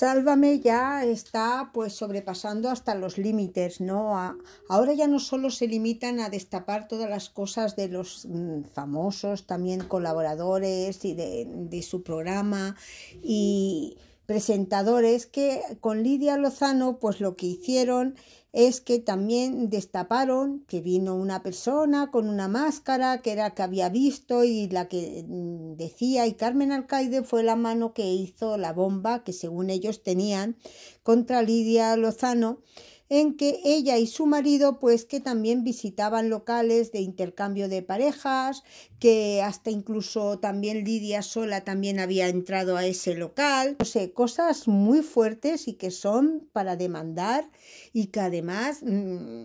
Sálvame ya está pues sobrepasando hasta los límites, ¿no? ahora ya no solo se limitan a destapar todas las cosas de los mm, famosos, también colaboradores y de, de su programa y presentadores que con Lidia Lozano pues lo que hicieron es que también destaparon que vino una persona con una máscara que era que había visto y la que mm, decía y Carmen Alcaide fue la mano que hizo la bomba que según ellos tenían contra Lidia Lozano en que ella y su marido pues que también visitaban locales de intercambio de parejas, que hasta incluso también Lidia sola también había entrado a ese local, no sé, cosas muy fuertes y que son para demandar y que además mm,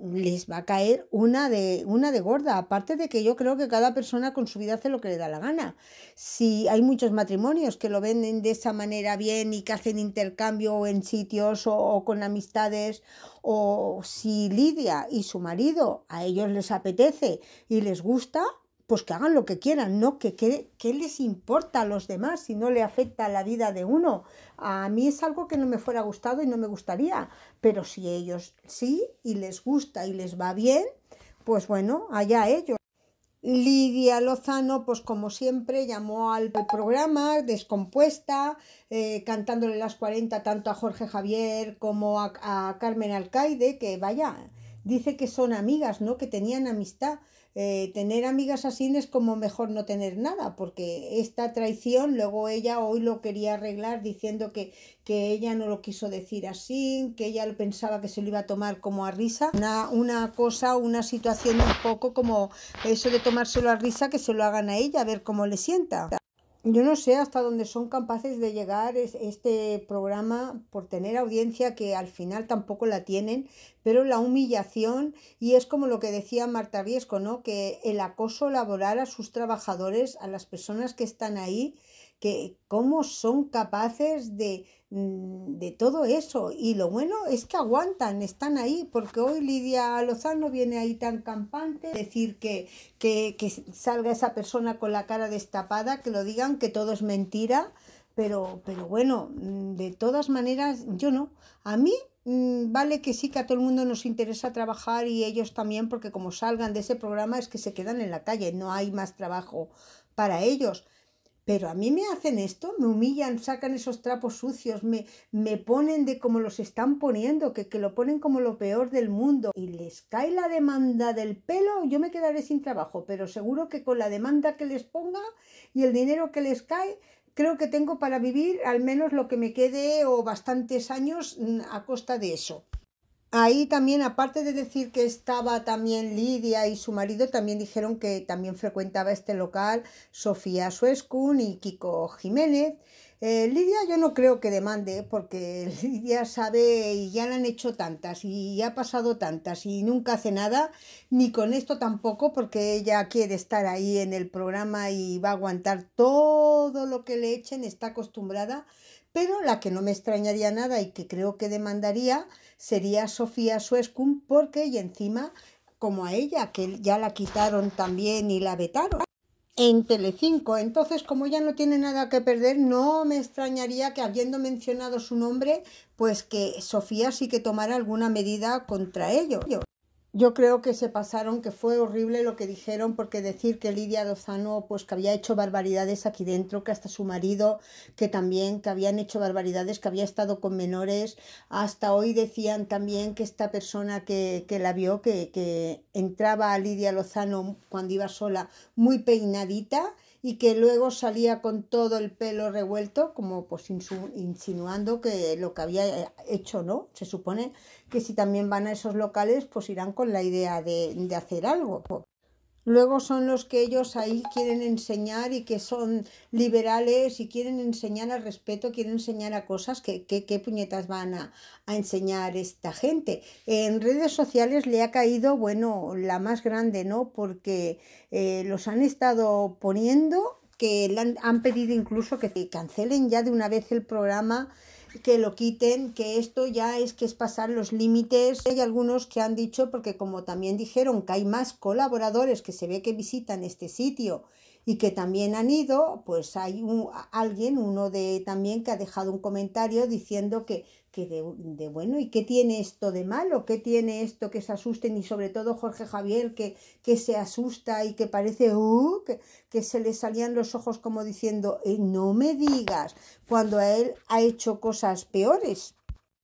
les va a caer una de, una de gorda, aparte de que yo creo que cada persona con su vida hace lo que le da la gana. Si hay muchos matrimonios que lo venden de esa manera bien y que hacen intercambio en sitios o, o con amistades, o si Lidia y su marido a ellos les apetece y les gusta, pues que hagan lo que quieran, ¿no? Que, les importa a los demás si no le afecta la vida de uno? A mí es algo que no me fuera gustado y no me gustaría, pero si ellos sí y les gusta y les va bien, pues bueno, allá ellos. Lidia Lozano, pues como siempre, llamó al programa descompuesta, eh, cantándole las 40 tanto a Jorge Javier como a Carmen Alcaide, que vaya, dice que son amigas, ¿no? Que tenían amistad eh, tener amigas así es como mejor no tener nada, porque esta traición luego ella hoy lo quería arreglar diciendo que, que ella no lo quiso decir así, que ella pensaba que se lo iba a tomar como a risa. Una, una cosa, una situación un poco como eso de tomárselo a risa, que se lo hagan a ella, a ver cómo le sienta. Yo no sé hasta dónde son capaces de llegar este programa por tener audiencia que al final tampoco la tienen, pero la humillación, y es como lo que decía Marta Viesco, ¿no? que el acoso laboral a sus trabajadores, a las personas que están ahí, que cómo son capaces de, mm, de todo eso. Y lo bueno es que aguantan, están ahí, porque hoy Lidia Lozano viene ahí tan campante, decir que, que, que salga esa persona con la cara destapada, que lo digan, que todo es mentira. Pero, pero bueno, mm, de todas maneras, yo no. A mí Mm, vale que sí que a todo el mundo nos interesa trabajar y ellos también, porque como salgan de ese programa es que se quedan en la calle, no hay más trabajo para ellos. Pero a mí me hacen esto, me humillan, sacan esos trapos sucios, me, me ponen de como los están poniendo, que, que lo ponen como lo peor del mundo. Y les cae la demanda del pelo, yo me quedaré sin trabajo, pero seguro que con la demanda que les ponga y el dinero que les cae, creo que tengo para vivir al menos lo que me quede o bastantes años mm, a costa de eso. Ahí también, aparte de decir que estaba también Lidia y su marido, también dijeron que también frecuentaba este local Sofía Suescun y Kiko Jiménez, eh, Lidia yo no creo que demande porque Lidia sabe y ya la han hecho tantas y ha pasado tantas y nunca hace nada, ni con esto tampoco porque ella quiere estar ahí en el programa y va a aguantar todo lo que le echen, está acostumbrada, pero la que no me extrañaría nada y que creo que demandaría sería Sofía Suescum porque y encima como a ella que ya la quitaron también y la vetaron en Telecinco. Entonces, como ya no tiene nada que perder, no me extrañaría que habiendo mencionado su nombre, pues que Sofía sí que tomara alguna medida contra ello yo creo que se pasaron, que fue horrible lo que dijeron, porque decir que Lidia Lozano, pues que había hecho barbaridades aquí dentro, que hasta su marido, que también, que habían hecho barbaridades, que había estado con menores, hasta hoy decían también que esta persona que, que la vio, que, que entraba a Lidia Lozano cuando iba sola, muy peinadita, y que luego salía con todo el pelo revuelto, como pues insinuando que lo que había eh, hecho, ¿no? Se supone que si también van a esos locales, pues irán con la idea de, de hacer algo. Luego son los que ellos ahí quieren enseñar y que son liberales y quieren enseñar al respeto, quieren enseñar a cosas que, puñetas van a, enseñar esta gente. En redes sociales le ha caído, bueno, la más grande, ¿no? Porque eh, los han estado poniendo, que han, han pedido incluso que cancelen ya de una vez el programa que lo quiten, que esto ya es que es pasar los límites. Hay algunos que han dicho, porque como también dijeron que hay más colaboradores que se ve que visitan este sitio y que también han ido, pues hay alguien, uno de también que ha dejado un comentario diciendo que que de, bueno, ¿y qué tiene esto de malo? ¿Qué tiene esto que se asusten? Y sobre todo Jorge Javier que, que se asusta y que parece, uh, que, se le salían los ojos como diciendo, eh, no me digas, cuando a él ha hecho cosas peores.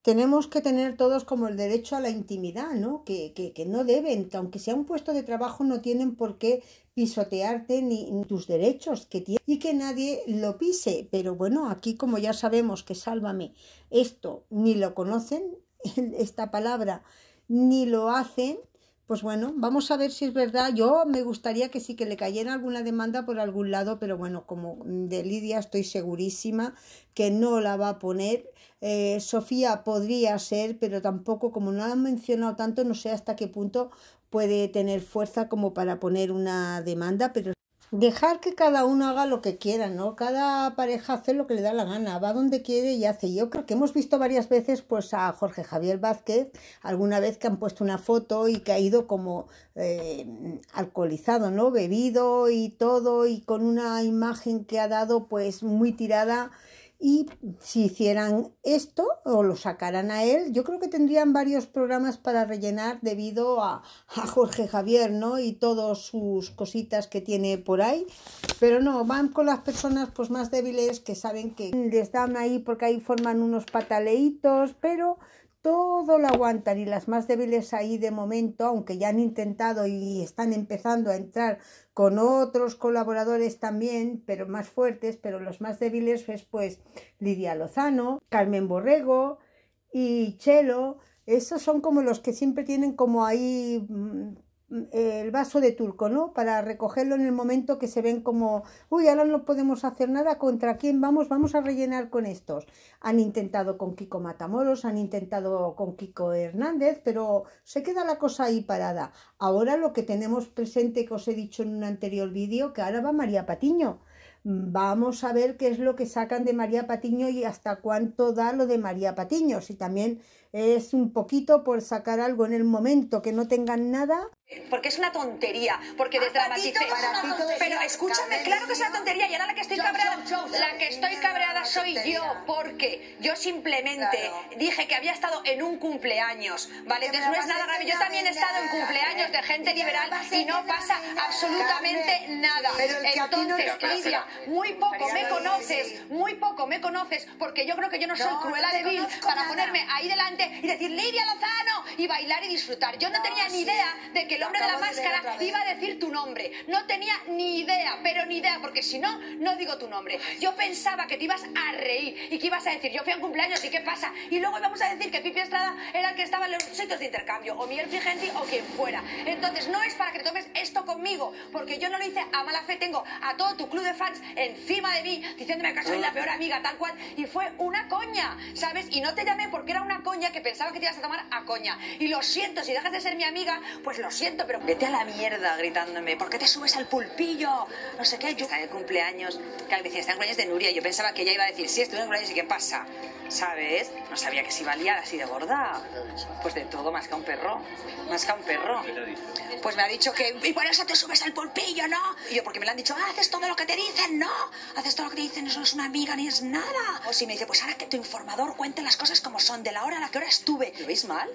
Tenemos que tener todos como el derecho a la intimidad, ¿no? Que, que, que no deben, que aunque sea un puesto de trabajo no tienen por qué pisotearte ni tus derechos que tiene y que nadie lo pise. Pero bueno, aquí como ya sabemos que sálvame, esto ni lo conocen, esta palabra, ni lo hacen, pues bueno, vamos a ver si es verdad. Yo me gustaría que sí que le cayera alguna demanda por algún lado, pero bueno, como de Lidia estoy segurísima que no la va a poner. Eh, Sofía podría ser, pero tampoco, como no la han mencionado tanto, no sé hasta qué punto puede tener fuerza como para poner una demanda, pero dejar que cada uno haga lo que quiera, ¿no? Cada pareja hace lo que le da la gana, va donde quiere y hace. Yo creo que hemos visto varias veces pues a Jorge Javier Vázquez, alguna vez que han puesto una foto y que ha ido como eh, alcoholizado, ¿no? Bebido y todo y con una imagen que ha dado pues muy tirada y si hicieran esto o lo sacaran a él, yo creo que tendrían varios programas para rellenar debido a, a, Jorge Javier, ¿no? Y todas sus cositas que tiene por ahí. Pero no, van con las personas pues más débiles que saben que les dan ahí porque ahí forman unos pataleitos, pero todo lo aguantan y las más débiles ahí de momento, aunque ya han intentado y están empezando a entrar con otros colaboradores también, pero más fuertes, pero los más débiles es pues Lidia Lozano, Carmen Borrego y Chelo. Esos son como los que siempre tienen como ahí mm, Mm, el vaso de turco, ¿no? Para recogerlo en el momento que se ven como, uy, ahora no podemos hacer nada, ¿contra quién vamos? Vamos a rellenar con estos. Han intentado con Kiko Matamoros, han intentado con Kiko Hernández, pero se queda la cosa ahí parada. Ahora lo que tenemos presente que os he dicho en un anterior vídeo, que ahora va María Patiño. Vamos a ver qué es lo que sacan de María Patiño y hasta cuánto da lo de María Patiño. Si también es un poquito por sacar algo en el momento, que no tengan nada. Porque es una tontería, porque ah, Pero escúchame, claro que es una tontería y ahora la que estoy cabreada, la que estoy yo, porque yo simplemente dije que había estado en un cumpleaños, ¿vale? Entonces no es nada grave. Yo también he estado en cumpleaños de gente liberal y no pasa absolutamente nada. Entonces, Lidia, muy poco me conoces, muy poco me conoces, porque yo creo que yo no soy cruela de Bill para ponerme ahí delante y decir Lidia Lozano y bailar y disfrutar. Yo no tenía ni idea de que el hombre de la máscara iba a decir tu nombre. No tenía ni idea, pero ni idea, porque si no, no digo tu nombre. Yo pensaba que te ibas a reír ¿Y qué ibas a decir? Yo fui a un cumpleaños y qué pasa. Y luego vamos a decir que Pipi Estrada era el que estaba en los sitios de intercambio, o Miguel Figenti o quien fuera. Entonces no es para que tomes esto conmigo, porque yo no lo hice a mala fe. Tengo a todo tu club de fans encima de mí diciéndome que soy la peor amiga, tal cual. Y fue una coña, ¿sabes? Y no te llamé porque era una coña que pensaba que te ibas a tomar a coña. Y lo siento, si dejas de ser mi amiga, pues lo siento, pero vete a la mierda gritándome, ¿por qué te subes al pulpillo? No sé qué, yo estaba de cumpleaños, que decía, están cumpleaños de Nuria, yo pensaba que ella iba a decir, sí, y qué pasa, ¿sabes? No sabía que si iba así de gorda. Pues de todo, más que a un perro. Más que a un perro. Pues me ha dicho que, y por eso te subes al polpillo ¿no? Y yo, porque me lo han dicho, haces todo lo que te dicen, no. Haces todo lo que dicen, eso no es una amiga ni es nada. O si me dice, pues ahora que tu informador cuente las cosas como son, de la hora a la que hora estuve. ¿Lo veis mal?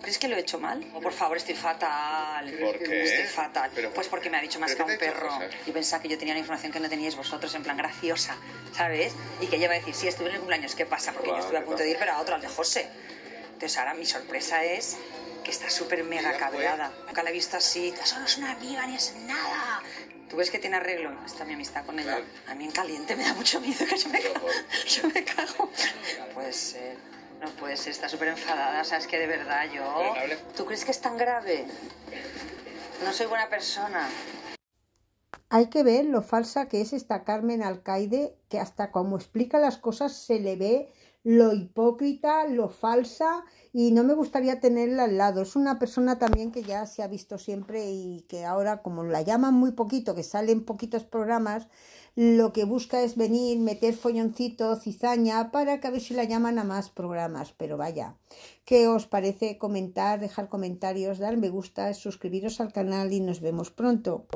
¿Crees que lo he hecho mal? O por favor, estoy fatal. ¿Por qué? Estoy fatal. ¿Pero pues porque me ha dicho más que a un perro. Y pensaba que yo tenía la información que no teníais vosotros, en plan graciosa, ¿sabes? Y que ella va a decir, si estuve en el cumpleaños, ¿qué pasa? Porque yo estuve a punto de ir, pero a otro, al de José. Entonces ahora mi sorpresa es que está súper mega cabreada. Nunca la he visto así. Solo es una amiga, ni es nada. ¿Tú ves que tiene arreglo? Está mi amistad con ella. A mí en caliente me da mucho miedo que yo me, ca yo me cago. Puede ser. No, pues está súper enfadada, o sea, que de verdad yo... ¿Tú crees que es tan grave? No soy buena persona. Hay que ver lo falsa que es esta Carmen Alcaide, que hasta como explica las cosas se le ve lo hipócrita, lo falsa y no me gustaría tenerla al lado. Es una persona también que ya se ha visto siempre y que ahora como la llaman muy poquito, que salen poquitos programas, lo que busca es venir, meter folloncito, cizaña, para que a ver si la llaman a más programas. Pero vaya, ¿qué os parece comentar, dejar comentarios, dar me gusta, suscribiros al canal y nos vemos pronto?